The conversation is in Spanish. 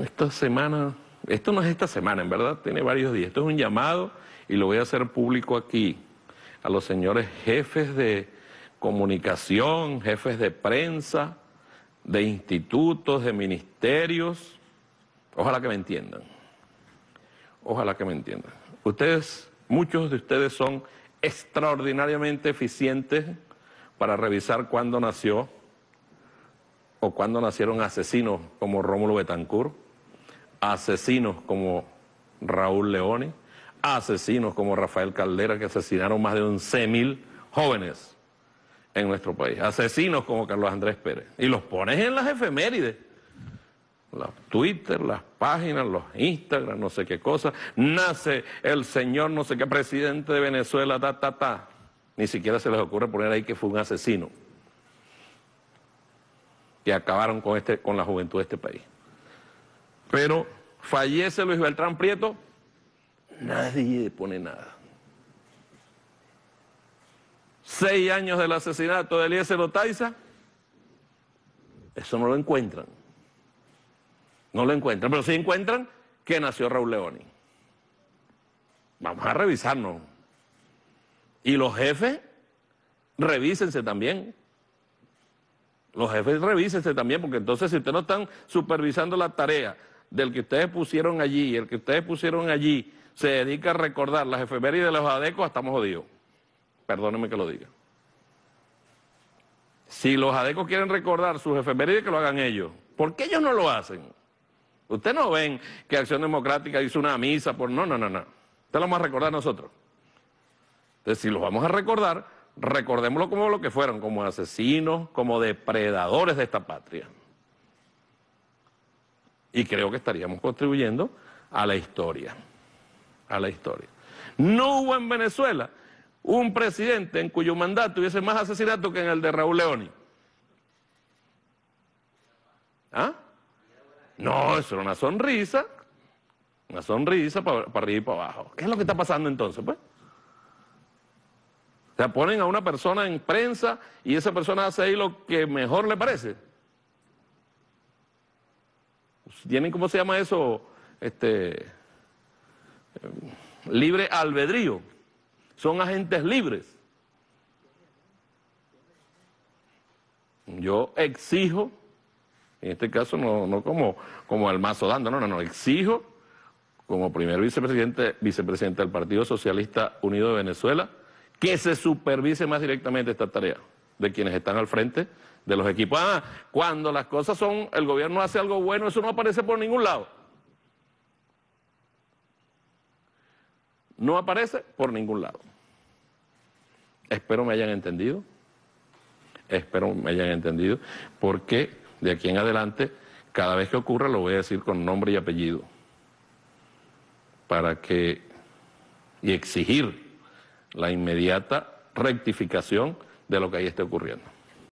esta semana, esto no es esta semana, en verdad, tiene varios días. Esto es un llamado y lo voy a hacer público aquí a los señores jefes de comunicación, jefes de prensa, de institutos, de ministerios. Ojalá que me entiendan. Ojalá que me entiendan. Ustedes, muchos de ustedes son extraordinariamente eficientes para revisar cuándo nació o cuando nacieron asesinos como Rómulo Betancourt, asesinos como Raúl Leoni, asesinos como Rafael Caldera, que asesinaron más de 11.000 jóvenes en nuestro país, asesinos como Carlos Andrés Pérez, y los pones en las efemérides, las Twitter, las páginas, los Instagram, no sé qué cosa, nace el señor no sé qué presidente de Venezuela, ta, ta, ta, ni siquiera se les ocurre poner ahí que fue un asesino que acabaron con, este, con la juventud de este país. Pero fallece Luis Beltrán Prieto, nadie pone nada. Seis años del asesinato de Eliezer Otaiza, eso no lo encuentran. No lo encuentran, pero sí encuentran que nació Raúl Leoni. Vamos a revisarnos. Y los jefes, revísense también. Los jefes revísense también, porque entonces si ustedes no están supervisando la tarea del que ustedes pusieron allí, el que ustedes pusieron allí, se dedica a recordar las efemérides de los adecos, estamos jodidos. Perdónenme que lo diga. Si los adecos quieren recordar sus efemérides, que lo hagan ellos. ¿Por qué ellos no lo hacen? Ustedes no ven que Acción Democrática hizo una misa por... No, no, no, no. Usted lo vamos a recordar nosotros. Entonces, si los vamos a recordar, recordémoslo como lo que fueron, como asesinos, como depredadores de esta patria. Y creo que estaríamos contribuyendo a la historia, a la historia. No hubo en Venezuela un presidente en cuyo mandato hubiese más asesinato que en el de Raúl León ¿Ah? No, eso era una sonrisa, una sonrisa para, para arriba y para abajo. ¿Qué es lo que está pasando entonces, pues? ponen a una persona en prensa y esa persona hace ahí lo que mejor le parece. Tienen, ¿cómo se llama eso? Este, em, libre albedrío. Son agentes libres. Yo exijo, en este caso no, no como, como el mazo dando, no, no, no, exijo como primer vicepresidente, vicepresidente del Partido Socialista Unido de Venezuela, que se supervise más directamente esta tarea de quienes están al frente de los equipos. Ah, cuando las cosas son, el gobierno hace algo bueno, eso no aparece por ningún lado. No aparece por ningún lado. Espero me hayan entendido. Espero me hayan entendido. Porque de aquí en adelante, cada vez que ocurra, lo voy a decir con nombre y apellido. Para que. y exigir la inmediata rectificación de lo que ahí esté ocurriendo.